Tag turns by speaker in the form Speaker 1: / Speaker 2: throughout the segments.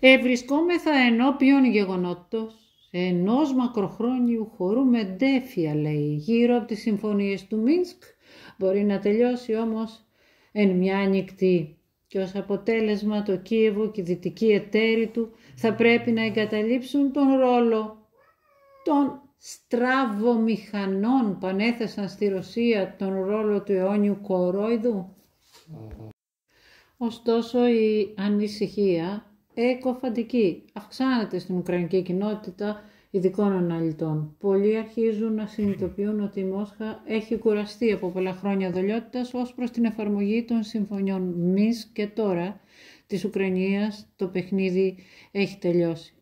Speaker 1: Ευρισκόμεθα ενώπιον γεγονότος, ενός μακροχρόνιου χορού με ντέφια, λέει, γύρω από τις συμφωνίες του Μίνσκ, μπορεί να τελειώσει όμως εν μια νύχτη και ως αποτέλεσμα το Κίεβο και οι δυτικοί εταίροι του θα πρέπει να εγκαταλείψουν τον ρόλο των στραβομηχανών που ανέθεσαν στη Ρωσία τον ρόλο του αιώνιου κορόιδου. Ωστόσο η ανησυχία εκοφαντική. Αυξάνεται στην Ουκρανική κοινότητα ειδικών αναλυτών. Πολλοί αρχίζουν να συνειδητοποιούν ότι η Μόσχα έχει κουραστεί από πολλά χρόνια δολιότητας ως προς την εφαρμογή των συμφωνιών μης και τώρα της Ουκρανίας το παιχνίδι έχει τελειώσει.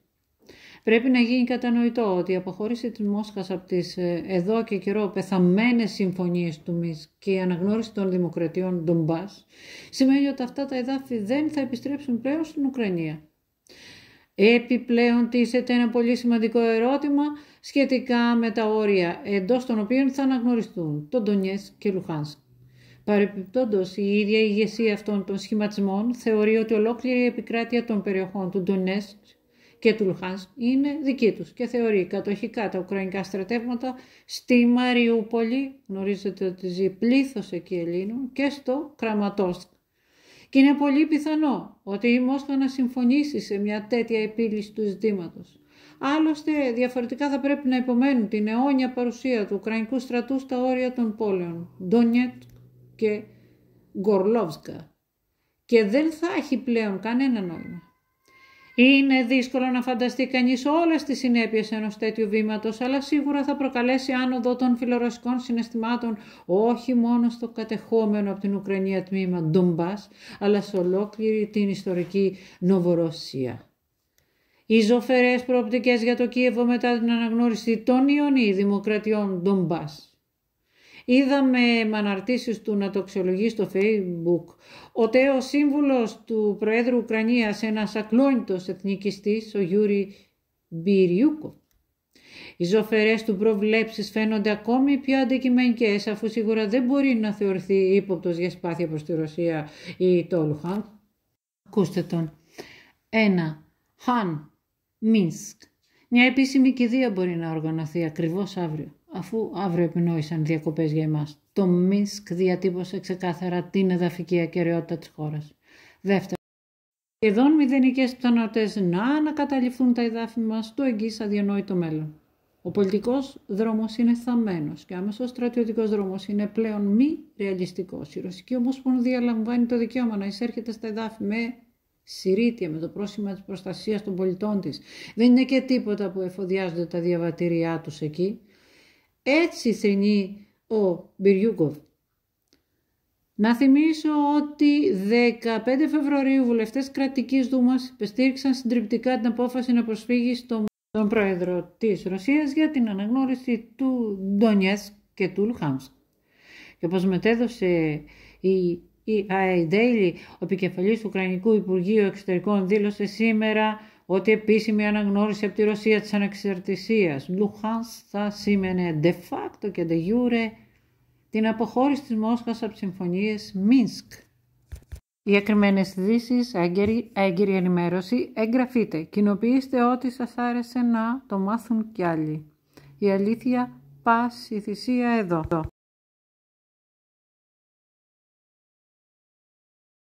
Speaker 1: Πρέπει να γίνει κατανοητό ότι η αποχώρηση της Μόσχας από τις ε, εδώ και καιρό πεθαμένες συμφωνίες του ΜΙΣ και η αναγνώριση των δημοκρατιών Ντομπάς σημαίνει ότι αυτά τα εδάφη δεν θα επιστρέψουν πλέον στην Ουκρανία. Επιπλέον τίθεται ένα πολύ σημαντικό ερώτημα σχετικά με τα όρια εντός των οποίων θα αναγνωριστούν τον Ντονιές και Λουχάνσκ. Παρεπιπτόντως, η ίδια ηγεσία αυτών των σχηματισμών θεωρεί ότι ολόκληρη η επικράτεια των περιοχών του Ντονέσκ και του Λουχάνσκ είναι δική τους και θεωρεί κατοχικά τα ουκρανικά στρατεύματα στη Μαριούπολη, γνωρίζετε ότι ζει πλήθος εκεί Ελλήνων, και στο Κραματόσκ. Και είναι πολύ πιθανό ότι η Μόσχα να συμφωνήσει σε μια τέτοια επίλυση του ζητήματος. Άλλωστε, διαφορετικά θα πρέπει να υπομένουν την αιώνια παρουσία του Ουκρανικού στρατού στα όρια των πόλεων Ντονιέτ και Γκορλόβσκα. Και δεν θα έχει πλέον κανένα νόημα. Είναι δύσκολο να φανταστεί κανείς όλες τις συνέπειες ενός τέτοιου βήματος, αλλά σίγουρα θα προκαλέσει άνοδο των φιλορωσικών συναισθημάτων όχι μόνο στο κατεχόμενο από την Ουκρανία τμήμα Ντομπάς, αλλά σε ολόκληρη την ιστορική Νοβορωσία. Οι ζωφερές προοπτικές για το Κίεβο μετά την αναγνώριση των Ιωνίων Δημοκρατιών Ντομπάς. Είδαμε με αναρτήσεις του να το στο facebook ο τέος σύμβουλος του Προέδρου Ουκρανίας, ένας ακλόνητος εθνικιστής, ο Γιούρι Μπυριούκο. Οι ζωφερές του προβλέψεις φαίνονται ακόμη πιο αντικειμενικές, αφού σίγουρα δεν μπορεί να θεωρηθεί ύποπτος για σπάθεια προς τη Ρωσία ή το Ακούστε τον. 1. Χαν Μίνσκ. Μια επίσημη κηδεία μπορεί να οργανωθεί ακριβώς αύριο αφού αύριο επινόησαν διακοπές για εμάς. Το Μίνσκ διατύπωσε ξεκάθαρα την εδαφική ακαιρεότητα της χώρας. Δεύτερον, σχεδόν μηδενικές πιθανότητες να ανακαταληφθούν τα εδάφη μας στο εγγύς αδιανόητο μέλλον. Ο πολιτικός δρόμος είναι θαμμένος και άμεσος ο στρατιωτικός δρόμος είναι πλέον μη ρεαλιστικός. Η Ρωσική Ομοσπονδία λαμβάνει το δικαίωμα να εισέρχεται στα εδάφη με συρρήτια, με το πρόσημα της προστασίας των πολιτών της. Δεν είναι και τίποτα που εφοδιάζονται τα διαβατήριά τους εκεί. Έτσι θρυνεί ο Μπυριούκοβ. Να θυμίσω ότι 15 Φεβρουαρίου βουλευτές κρατικής δούμας υπεστήριξαν συντριπτικά την απόφαση να προσφύγει στον πρόεδρο της Ρωσίας για την αναγνώριση του Ντονιές και του Λουχάμς. Και όπως μετέδωσε η η Daily, ο επικεφαλής του Ουκρανικού Υπουργείου Εξωτερικών δήλωσε σήμερα ότι επίσημη αναγνώριση από τη Ρωσία της ανεξαρτησίας Λουχάνς θα σήμαινε de facto και de jure την αποχώρηση της Μόσχας από τις συμφωνίες Μίνσκ. Οι εκκριμένε ειδήσει, έγκαιρη ενημέρωση, εγγραφείτε. Κοινοποιήστε ό,τι σας άρεσε να το μάθουν κι άλλοι. Η αλήθεια, πάση θυσία εδώ.